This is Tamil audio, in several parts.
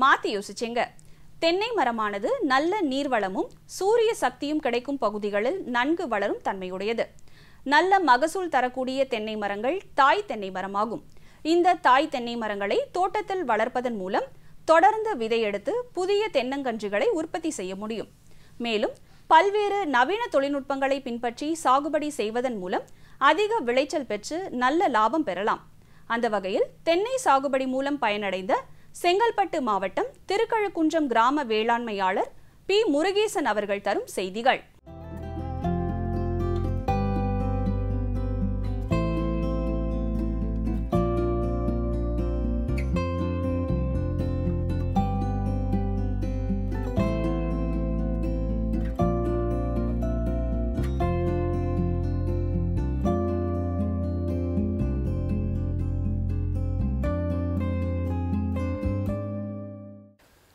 மாத்தி யோசிச்சிங்க தென்னை மரமானது நல்ல நீர்வளமும் சூரிய சக்தியும் கிடைக்கும் பகுதிகளில் நன்கு வளரும் தன்மையுடையது நல்ல மகசூல் தரக்கூடிய தென்னை மரங்கள் தாய் தென்னை மரமாகும் இந்த தாய் தென்னை மரங்களை தோட்டத்தில் வளர்ப்பதன் மூலம் தொடர்ந்து விதையெடுத்து புதிய தென்னங்கன்றுகளை உற்பத்தி செய்ய முடியும் மேலும் பல்வேறு நவீன தொழில்நுட்பங்களை பின்பற்றி சாகுபடி செய்வதன் மூலம் அதிக விளைச்சல் பெற்று நல்ல லாபம் பெறலாம் அந்த வகையில் தென்னை சாகுபடி மூலம் பயனடைந்த செங்கல்பட்டு மாவட்டம் திருக்கழுக்குன்றம் கிராம வேளாண்மையாளர் பி முருகேசன் அவர்கள் தரும் செய்திகள்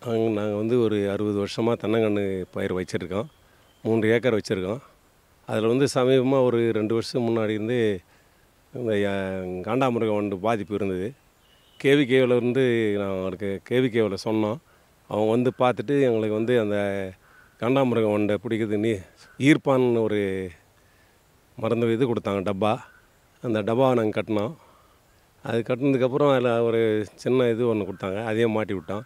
நாங்கள் வந்து ஒரு அறுபது வருஷமாக தென்னங்கன்று பயிர் வச்சுருக்கோம் மூன்று ஏக்கர் வச்சுருக்கோம் அதில் வந்து சமீபமாக ஒரு ரெண்டு வருஷம் முன்னாடி இருந்து இந்த காண்டாமிருகம் ஒன்று பாதிப்பு இருந்தது கேவிகேவில் இருந்து நான் அவங்களுக்கு கேவிகேவில் சொன்னோம் அவங்க வந்து பார்த்துட்டு எங்களுக்கு வந்து அந்த காண்டாமிருகம் ஒன்றை பிடிக்கிறது நீ ஈர்ப்பான்னு ஒரு மருந்து இது கொடுத்தாங்க டப்பா அந்த டப்பாவை நாங்கள் கட்டினோம் அது கட்டினதுக்கப்புறம் அதில் ஒரு சின்ன இது ஒன்று கொடுத்தாங்க அதையும் மாட்டி விட்டோம்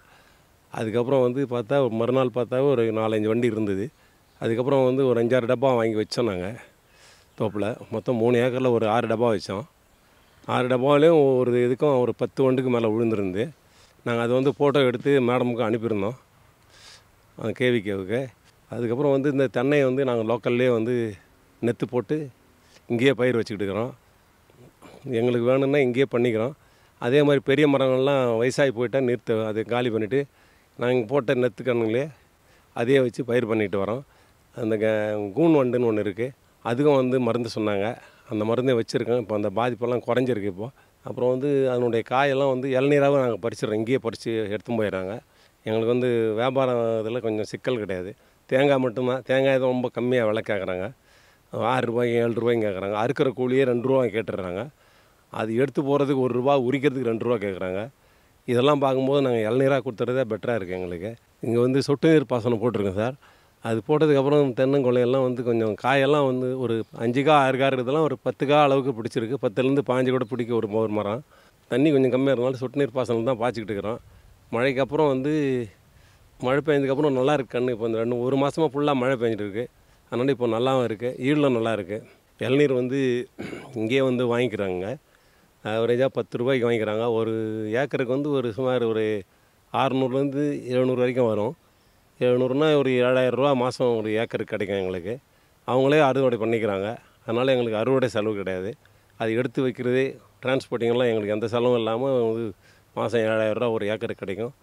அதுக்கப்புறம் வந்து பார்த்தா மறுநாள் பார்த்தா ஒரு நாலஞ்சு வண்டி இருந்தது அதுக்கப்புறம் வந்து ஒரு அஞ்சாறு டப்பா வாங்கி வச்சோம் நாங்கள் தோப்பில் மொத்தம் மூணு ஏக்கரில் ஒரு ஆறு டப்பா வச்சோம் ஆறு டப்பாவிலையும் ஒரு இதுக்கும் ஒரு பத்து வண்டுக்கு மேலே விழுந்துருந்து நாங்கள் அதை வந்து ஃபோட்டோ எடுத்து மேடமுக்கு அனுப்பியிருந்தோம் கேவி கேவுக்கு அதுக்கப்புறம் வந்து இந்த தென்னையை வந்து நாங்கள் லோக்கல்லே வந்து நெத்து போட்டு இங்கேயே பயிர் வச்சுக்கிட்டு இருக்கிறோம் எங்களுக்கு வேணும்னா இங்கேயே பண்ணிக்கிறோம் அதே மாதிரி பெரிய மரங்கள்லாம் வயசாகி போயிட்டால் நிறுத்த அதை காலி பண்ணிவிட்டு நாங்கள் போட்ட நெத்துக்கணுங்களே அதே வச்சு பயிர் பண்ணிட்டு வரோம் அந்த க கூண் வண்டுன்னு ஒன்று இருக்குது அதுக்கும் வந்து மருந்து சொன்னாங்க அந்த மருந்தை வச்சுருக்கோம் இப்போ அந்த பாதிப்பெல்லாம் குறைஞ்சிருக்கு இப்போது அப்புறம் வந்து அதனுடைய காயெல்லாம் வந்து இளநீராகவும் நாங்கள் பறிச்சிடுறோம் இங்கேயே பறித்து எடுத்துன்னு போயிடுறாங்க எங்களுக்கு வந்து வியாபாரம் இதில் கொஞ்சம் சிக்கல் கிடையாது தேங்காய் மட்டும்தான் தேங்காய் தான் ரொம்ப கம்மியாக விலை கேட்குறாங்க ஆறு ரூபாய் ஏழு ரூபாய்க்கு கேட்குறாங்க அறுக்கிற கூலியே ரெண்டு ரூபா கேட்டுடுறாங்க அது எடுத்து போகிறதுக்கு ஒரு ரூபா உரிக்கிறதுக்கு ரெண்டு ரூபா கேட்குறாங்க இதெல்லாம் பார்க்கும்போது நாங்கள் இளநீராக கொடுத்துறதே பெட்டராக இருக்குது எங்களுக்கு இங்கே வந்து சொட்டு நீர் பாசனம் போட்டிருக்கோம் சார் அது போட்டதுக்கப்புறம் தென்னங்கொலையெல்லாம் வந்து கொஞ்சம் காயெல்லாம் வந்து ஒரு அஞ்சு கா ஆறு கார் இதெல்லாம் ஒரு பத்து கா அளவுக்கு பிடிச்சிருக்கு பத்துலேருந்து பாஞ்சு கூட பிடிக்க ஒரு ஒரு மரம் தண்ணி கொஞ்சம் கம்மியாக இருந்தாலும் சொட்டு நீர் பாசனம் தான் பாய்ச்சிக்கிட்டு இருக்கிறோம் மழைக்கு அப்புறம் வந்து மழை பெஞ்சதுக்கப்புறம் நல்லா இருக்குது கண்ணு இப்போ இந்த ரெண்டு ஒரு மாதமாக ஃபுல்லாக மழை பெஞ்சிட்டு இருக்குது அதனால் இப்போ நல்லாவும் இருக்குது ஈடுலாம் நல்லா இருக்குது இளநீர் வந்து இங்கேயே வந்து வாங்கிக்கிறாங்க ஆவரேஜாக பத்து ரூபாய்க்கு வாங்கிக்கிறாங்க ஒரு ஏக்கருக்கு வந்து ஒரு சுமார் ஒரு ஆறுநூறுலேருந்து எழுநூறு வரைக்கும் வரும் எழுநூறுனா ஒரு ரூபா மாதம் ஒரு ஏக்கருக்கு கிடைக்கும் எங்களுக்கு அவங்களே அறுவடை பண்ணிக்கிறாங்க அதனால் எங்களுக்கு அறுவடை செலவு கிடையாது அது எடுத்து வைக்கிறது டிரான்ஸ்போர்ட்டிங்லாம் எங்களுக்கு எந்த செலவும் இல்லாமல் வந்து மாதம் ரூபா ஒரு ஏக்கருக்கு கிடைக்கும்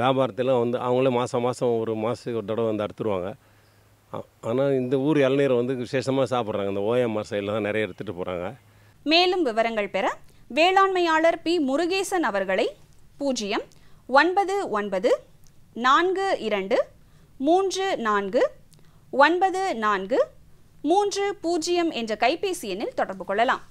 வியாபாரத்தில் வந்து அவங்களே மாதம் மாதம் ஒரு மாதத்துக்கு ஒரு தடவை வந்து அறுத்துருவாங்க ஆனால் இந்த ஊர் இளநீரை வந்து விசேஷமாக சாப்பிட்றாங்க இந்த ஓஎம்ஆர் சைடில் தான் நிறைய எடுத்துகிட்டு போகிறாங்க மேலும் விவரங்கள் பெற வேளாண்மையாளர் பி முருகேசன் அவர்களை பூஜ்ஜியம் ஒன்பது ஒன்பது நான்கு இரண்டு மூன்று நான்கு ஒன்பது நான்கு மூன்று பூஜ்ஜியம் என்ற கைபேசி எண்ணில் தொடர்பு கொள்ளலாம்